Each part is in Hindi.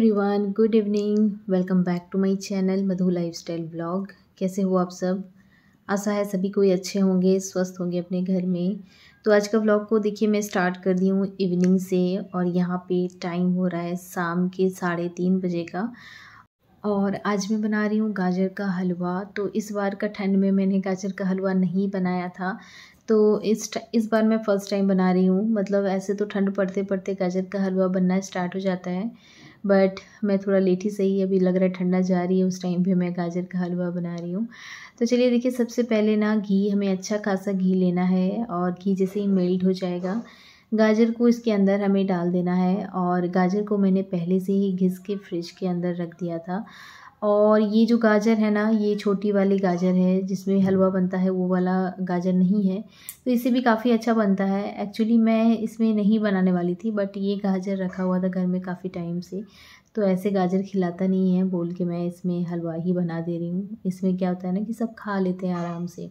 everyone good evening welcome back to my channel Madhu lifestyle blog कैसे हो आप सब आशा है सभी कोई अच्छे होंगे स्वस्थ होंगे अपने घर में तो आज का ब्लॉग को देखिए मैं स्टार्ट कर दी हूँ इवनिंग से और यहाँ पे टाइम हो रहा है शाम के साढ़े तीन बजे का और आज मैं बना रही हूँ गाजर का हलवा तो इस बार का ठंड में मैंने गाजर का हलवा नहीं बनाया था तो इस इस बार मैं फ़र्स्ट टाइम बना रही हूँ मतलब ऐसे तो ठंड पड़ते पड़ते गाजर का हलवा बनना स्टार्ट हो जाता है बट मैं थोड़ा लेट ही सही अभी लग रहा है ठंडा जा रही है उस टाइम पे मैं गाजर का हलवा बना रही हूँ तो चलिए देखिए सबसे पहले ना घी हमें अच्छा खासा घी लेना है और घी जैसे ही मेल्ट हो जाएगा गाजर को इसके अंदर हमें डाल देना है और गाजर को मैंने पहले से ही घिस के फ्रिज के अंदर रख दिया था और ये जो गाजर है ना ये छोटी वाली गाजर है जिसमें हलवा बनता है वो वाला गाजर नहीं है तो इसे भी काफ़ी अच्छा बनता है एक्चुअली मैं इसमें नहीं बनाने वाली थी बट ये गाजर रखा हुआ था घर में काफ़ी टाइम से तो ऐसे गाजर खिलाता नहीं है बोल के मैं इसमें हलवा ही बना दे रही हूँ इसमें क्या होता है ना कि सब खा लेते हैं आराम से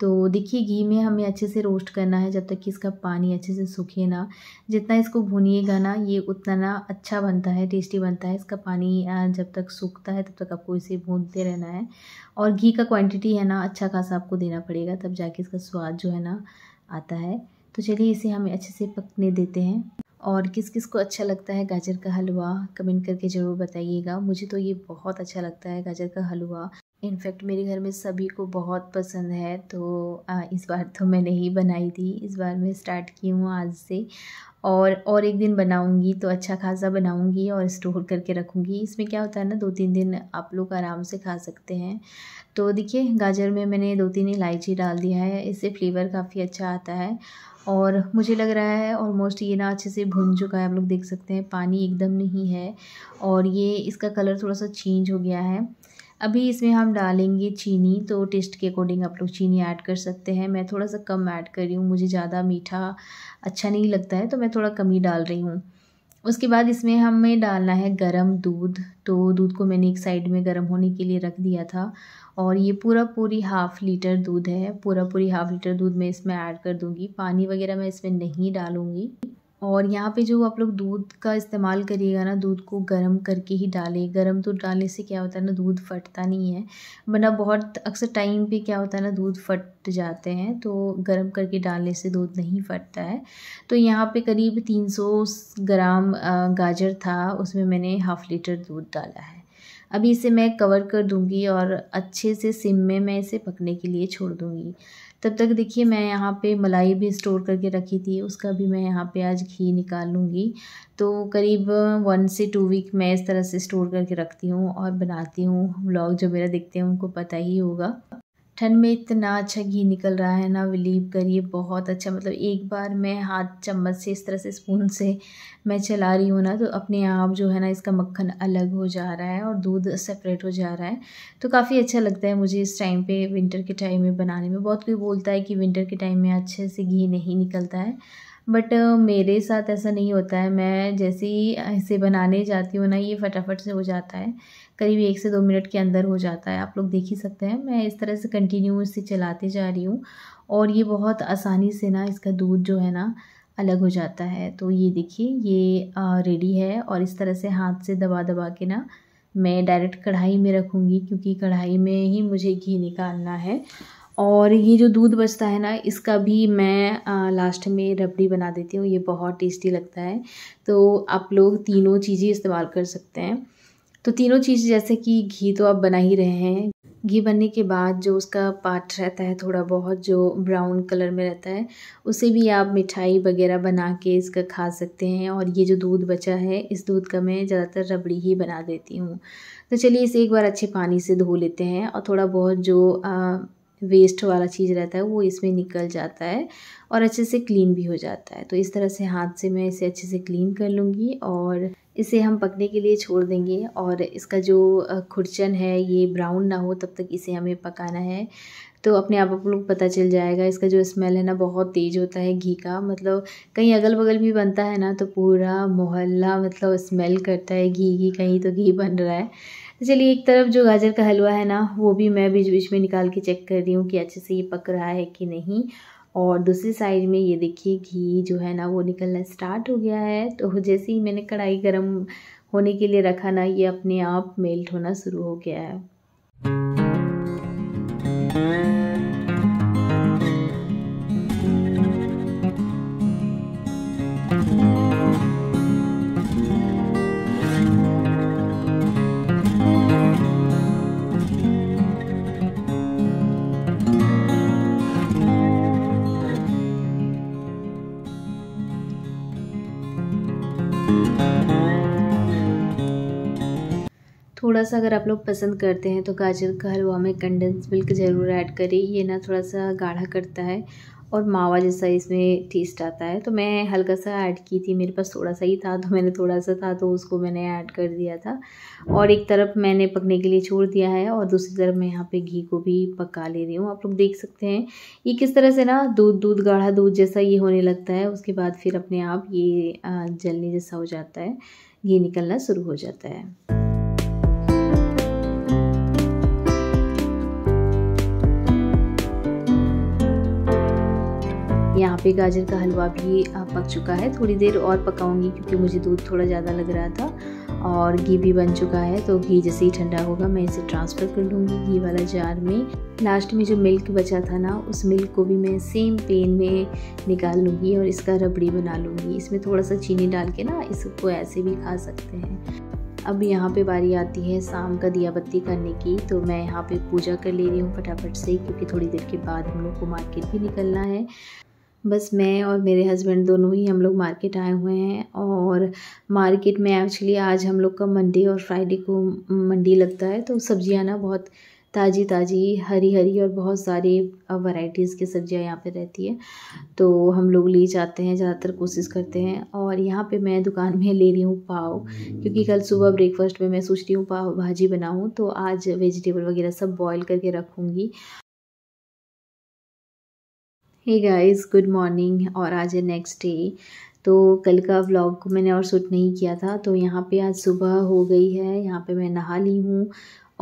तो देखिए घी में हमें अच्छे से रोस्ट करना है जब तक कि इसका पानी अच्छे से सूखे ना जितना इसको भूनिएगा ना ये उतना ना अच्छा बनता है टेस्टी बनता है इसका पानी जब तक सूखता है तब तक आपको इसे भूनते रहना है और घी का क्वांटिटी है ना अच्छा खासा आपको देना पड़ेगा तब जाके इसका स्वाद जो है ना आता है तो चलिए इसे हमें अच्छे से पकने देते हैं और किस किस को अच्छा लगता है गाजर का हलवा कमेंट करके ज़रूर बताइएगा मुझे तो ये बहुत अच्छा लगता है गाजर का हलवा इनफैक्ट मेरे घर में सभी को बहुत पसंद है तो इस बार तो मैंने ही बनाई थी इस बार मैं स्टार्ट की हूँ आज से और और एक दिन बनाऊंगी तो अच्छा खासा बनाऊंगी और स्टोर करके रखूंगी इसमें क्या होता है ना दो तीन दिन आप लोग आराम से खा सकते हैं तो देखिए गाजर में मैंने दो तीन इलायची डाल दिया है इससे फ्लेवर काफ़ी अच्छा आता है और मुझे लग रहा है ऑलमोस्ट ये ना अच्छे से भुन चुका है आप लोग देख सकते हैं पानी एकदम नहीं है और ये इसका कलर थोड़ा सा चेंज हो गया है अभी इसमें हम डालेंगे चीनी तो टेस्ट के अकॉर्डिंग आप लोग चीनी ऐड कर सकते हैं मैं थोड़ा सा कम ऐड कर रही हूँ मुझे ज़्यादा मीठा अच्छा नहीं लगता है तो मैं थोड़ा कम ही डाल रही हूँ उसके बाद इसमें हमें डालना है गरम दूध तो दूध को मैंने एक साइड में गरम होने के लिए रख दिया था और ये पूरा पूरी हाफ़ लीटर दूध है पूरा पूरी हाफ़ लीटर दूध मैं इसमें ऐड कर दूँगी पानी वगैरह मैं इसमें नहीं डालूँगी और यहाँ पे जो आप लोग दूध का इस्तेमाल करिएगा ना दूध को गर्म करके ही डालें गर्म दूध तो डालने से क्या होता है ना दूध फटता नहीं है वरना बहुत अक्सर टाइम पे क्या होता है ना दूध फट जाते हैं तो गर्म करके डालने से दूध नहीं फटता है तो यहाँ पे करीब 300 ग्राम गाजर था उसमें मैंने हाफ़ लीटर दूध डाला है अभी इसे मैं कवर कर दूंगी और अच्छे से सिम में मैं इसे पकने के लिए छोड़ दूंगी तब तक देखिए मैं यहाँ पे मलाई भी स्टोर करके रखी थी उसका भी मैं यहाँ पे आज घी निकाल लूँगी तो करीब वन से टू वीक मैं इस तरह से स्टोर करके रखती हूँ और बनाती हूँ व्लॉग जो मेरा देखते हैं उनको पता ही होगा ठंड में इतना अच्छा घी निकल रहा है ना बिलीव करिए बहुत अच्छा मतलब एक बार मैं हाथ चम्मच से इस तरह से स्पून से मैं चला रही हूँ ना तो अपने आप जो है ना इसका मक्खन अलग हो जा रहा है और दूध सेपरेट हो जा रहा है तो काफ़ी अच्छा लगता है मुझे इस टाइम पे विंटर के टाइम में बनाने में बहुत कोई बोलता है कि विंटर के टाइम में अच्छे से घी नहीं निकलता है बट uh, मेरे साथ ऐसा नहीं होता है मैं जैसे ही इसे बनाने जाती हूँ ना ये फटाफट से हो जाता है करीब एक से दो मिनट के अंदर हो जाता है आप लोग देख ही सकते हैं मैं इस तरह से कंटिन्यू इसे चलाते जा रही हूँ और ये बहुत आसानी से ना इसका दूध जो है ना अलग हो जाता है तो ये देखिए ये रेडी है और इस तरह से हाथ से दबा दबा के ना मैं डायरेक्ट कढ़ाई में रखूँगी क्योंकि कढ़ाई में ही मुझे घी निकालना है और ये जो दूध बचता है ना इसका भी मैं आ, लास्ट में रबड़ी बना देती हूँ ये बहुत टेस्टी लगता है तो आप लोग तीनों चीज़ें इस्तेमाल कर सकते हैं तो तीनों चीज़ जैसे कि घी तो आप बना ही रहे हैं घी बनने के बाद जो उसका पार्ट रहता है थोड़ा बहुत जो ब्राउन कलर में रहता है उसे भी आप मिठाई वगैरह बना के इसका खा सकते हैं और ये जो दूध बचा है इस दूध का मैं ज़्यादातर रबड़ी ही बना देती हूँ तो चलिए इसे एक बार अच्छे पानी से धो लेते हैं और थोड़ा बहुत जो आ, वेस्ट वाला चीज़ रहता है वो इसमें निकल जाता है और अच्छे से क्लीन भी हो जाता है तो इस तरह से हाथ से मैं इसे अच्छे से क्लीन कर लूँगी और इसे हम पकने के लिए छोड़ देंगे और इसका जो खुरचन है ये ब्राउन ना हो तब तक इसे हमें पकाना है तो अपने आप आप लोग पता चल जाएगा इसका जो स्मेल है ना बहुत तेज़ होता है घी का मतलब कहीं अगल बगल भी बनता है ना तो पूरा मोहल्ला मतलब स्मेल करता है घी घी कहीं तो घी बन रहा है तो चलिए एक तरफ जो गाजर का हलवा है ना वो भी मैं बीच बीच में निकाल के चेक कर रही हूँ कि अच्छे से ये पक रहा है कि नहीं और दूसरी साइड में ये देखिए घी जो है ना वो निकलना स्टार्ट हो गया है तो जैसे ही मैंने कढ़ाई गर्म होने के लिए रखा ना ये अपने आप मेल्ट होना शुरू हो गया है थोड़ा सा अगर आप लोग पसंद करते हैं तो गाजर का हलवा में कंडेंस मिल्क ज़रूर ऐड करें ये ना थोड़ा सा गाढ़ा करता है और मावा जैसा इसमें टेस्ट आता है तो मैं हल्का सा ऐड की थी मेरे पास थोड़ा सा ही था तो मैंने थोड़ा सा था तो उसको मैंने ऐड कर दिया था और एक तरफ मैंने पकने के लिए छोड़ दिया है और दूसरी तरफ मैं यहाँ पे घी को भी पका ले रही हूँ आप लोग देख सकते हैं ये किस तरह से ना दूध दूध गाढ़ा दूध जैसा ये होने लगता है उसके बाद फिर अपने आप ये जलने जैसा हो जाता है घी निकलना शुरू हो जाता है यहाँ पे गाजर का हलवा भी पक चुका है थोड़ी देर और पकाऊंगी क्योंकि मुझे दूध थोड़ा ज़्यादा लग रहा था और घी भी बन चुका है तो घी जैसे ही ठंडा होगा मैं इसे ट्रांसफ़र कर लूँगी घी वाला जार में लास्ट में जो मिल्क बचा था ना उस मिल्क को भी मैं सेम पेन में निकाल लूँगी और इसका रबड़ी बना लूँगी इसमें थोड़ा सा चीनी डाल के ना इसको ऐसे भी खा सकते हैं अब यहाँ पे बारी आती है शाम का दिया बत्ती करने की तो मैं यहाँ पे पूजा कर ले रही हूँ फटाफट से क्योंकि थोड़ी देर के बाद हम लोग को मार्केट भी निकलना है बस मैं और मेरे हस्बैंड दोनों ही हम लोग मार्केट आए हुए हैं और मार्केट में एक्चुअली आज हम लोग का मंडे और फ्राइडे को मंडी लगता है तो सब्जियां ना बहुत ताज़ी ताज़ी हरी हरी और बहुत सारी वैरायटीज़ की सब्ज़ियाँ यहाँ पे रहती है तो हम लोग ले जाते हैं ज़्यादातर कोशिश करते हैं और यहाँ पे मैं दुकान में ले रही हूँ पाव क्योंकि कल सुबह ब्रेकफास्ट में मैं सोच रही हूँ पाव भाजी बनाऊँ तो आज वेजिटेबल वगैरह सब बॉईल करके रखूँगी हे गाइस गुड मॉर्निंग और आज है नेक्स्ट डे तो कल का व्लॉग मैंने और शूट नहीं किया था तो यहाँ पे आज सुबह हो गई है यहाँ पे मैं नहा ली हूँ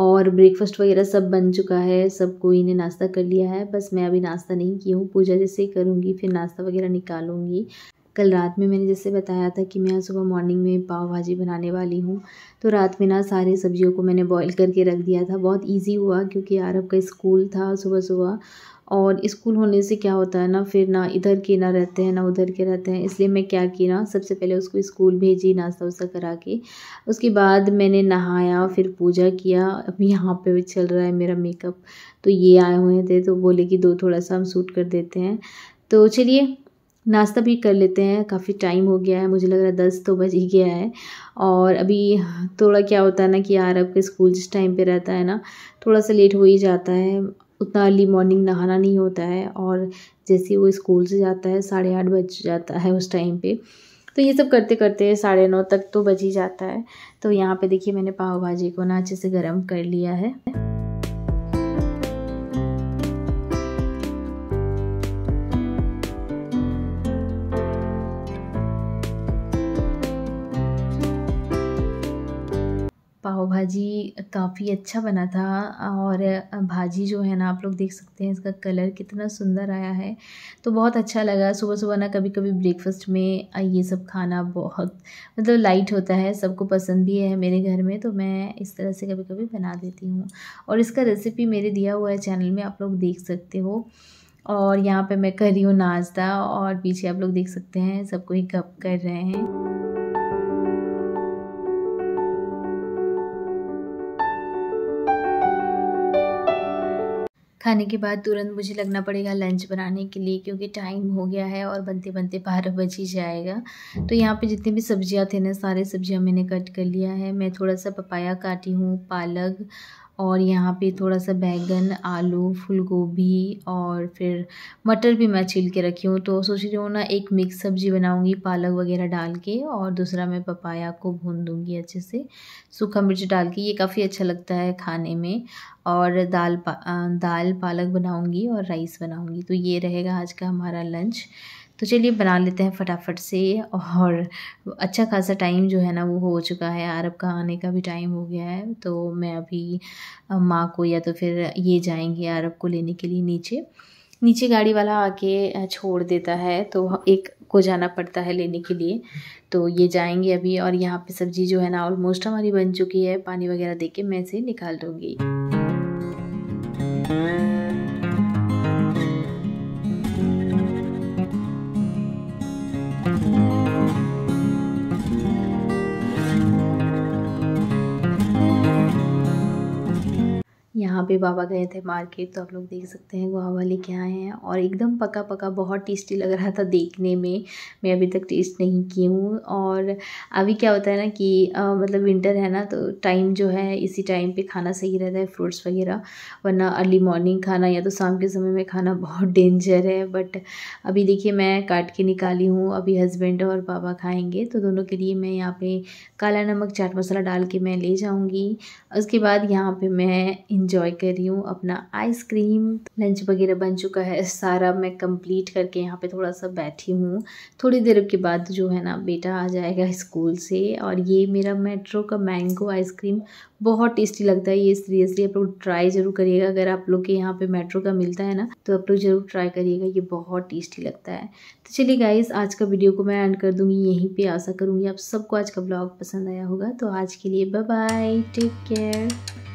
और ब्रेकफास्ट वगैरह सब बन चुका है सब कोई ने नाश्ता कर लिया है बस मैं अभी नाश्ता नहीं की हूँ पूजा जैसे ही करूँगी फिर नाश्ता वगैरह निकालूंगी कल रात में मैंने जैसे बताया था कि मैं सुबह मॉर्निंग में पाव भाजी बनाने वाली हूँ तो रात में ना सारी सब्जियों को मैंने बॉईल करके रख दिया था बहुत इजी हुआ क्योंकि यार का स्कूल था सुबह सुबह और स्कूल होने से क्या होता है ना फिर ना इधर के ना रहते हैं ना उधर के रहते हैं इसलिए मैं क्या की ना सबसे पहले उसको स्कूल भेजी नाश्ता वास्ता करा के उसके बाद मैंने नहाया फिर पूजा किया अभी यहाँ पे भी चल रहा है मेरा मेकअप तो ये आए हुए थे तो बोले कि दो थोड़ा सा हम सूट कर देते हैं तो चलिए नाश्ता भी कर लेते हैं काफ़ी टाइम हो गया है मुझे लग रहा है दस तो बज ही गया है और अभी थोड़ा क्या होता है ना कि यार आपके स्कूल जिस टाइम पे रहता है ना थोड़ा सा लेट हो ही जाता है उतना अर्ली मॉर्निंग नहाना नहीं होता है और जैसे वो स्कूल से जाता है साढ़े आठ बज जाता है उस टाइम पे तो ये सब करते करते साढ़े नौ तक तो बज ही जाता है तो यहाँ पे देखिए मैंने पाव भाजी को ना अच्छे से गर्म कर लिया है पाव भाजी काफ़ी अच्छा बना था और भाजी जो है ना आप लोग देख सकते हैं इसका कलर कितना सुंदर आया है तो बहुत अच्छा लगा सुबह सुबह ना कभी कभी ब्रेकफास्ट में ये सब खाना बहुत मतलब लाइट होता है सबको पसंद भी है मेरे घर में तो मैं इस तरह से कभी कभी बना देती हूँ और इसका रेसिपी मेरे दिया हुआ है चैनल में आप लोग देख सकते हो और यहाँ पर मैं कर रही हूँ नाश्ता और पीछे आप लोग देख सकते हैं सबको ही कप कर रहे हैं खाने के बाद तुरंत मुझे लगना पड़ेगा लंच बनाने के लिए क्योंकि टाइम हो गया है और बनते बनते बारह बज ही जाएगा तो यहाँ पे जितनी भी सब्जियाँ थे ना सारे सब्जियाँ मैंने कट कर लिया है मैं थोड़ा सा पपाया काटी हूँ पालक और यहाँ पे थोड़ा सा बैंगन आलू फूल गोभी और फिर मटर भी मैं छील के रखी हूँ तो सोच रही हूँ ना एक मिक्स सब्जी बनाऊँगी पालक वगैरह डाल के और दूसरा मैं पपाया को भून दूँगी अच्छे से सूखा मिर्च डाल के ये काफ़ी अच्छा लगता है खाने में और दाल पा, दाल पालक बनाऊँगी और राइस बनाऊँगी तो ये रहेगा आज का हमारा लंच तो चलिए बना लेते हैं फटाफट से और अच्छा खासा टाइम जो है ना वो हो चुका है अरब का आने का भी टाइम हो गया है तो मैं अभी माँ को या तो फिर ये जाएंगे अरब को लेने के लिए नीचे नीचे गाड़ी वाला आके छोड़ देता है तो एक को जाना पड़ता है लेने के लिए तो ये जाएंगे अभी और यहाँ पे सब्जी जो है ना ऑलमोस्ट हमारी बन चुकी है पानी वगैरह दे के मैं इसे निकाल दूँगी यहाँ पे बाबा गए थे मार्केट तो आप लोग देख सकते हैं गुआवा वाले आए हैं और एकदम पका पका बहुत टेस्टी लग रहा था देखने में मैं अभी तक टेस्ट नहीं की हूँ और अभी क्या होता है ना कि आ, मतलब विंटर है ना तो टाइम जो है इसी टाइम पे खाना सही रहता है फ्रूट्स वगैरह वरना अर्ली मॉर्निंग खाना या तो शाम के समय में खाना बहुत डेंजर है बट अभी देखिए मैं काट के निकाली हूँ अभी हस्बैंड और बाबा खाएँगे तो दोनों के लिए मैं यहाँ पर काला नमक चाट मसाला डाल के मैं ले जाऊँगी उसके बाद यहाँ पर मैं इंजॉय इंजॉय कर रही हूँ अपना आइसक्रीम लंच वगैरह बन चुका है सारा मैं कंप्लीट करके यहाँ पे थोड़ा सा बैठी हूँ थोड़ी देर के बाद जो है ना बेटा आ जाएगा स्कूल से और ये मेरा मेट्रो का मैंगो आइसक्रीम बहुत टेस्टी लगता है ये सीरियसली आप लोग ट्राई ज़रूर करिएगा अगर आप लोग के यहाँ पे मेट्रो का मिलता है ना तो आप लोग ज़रूर ट्राई करिएगा ये बहुत टेस्टी लगता है तो चलिए गाइज़ आज का वीडियो को मैं एंड कर दूंगी यहीं पे आशा करूँगी आप सबको आज का ब्लॉग पसंद आया होगा तो आज के लिए बाय बाय टेक केयर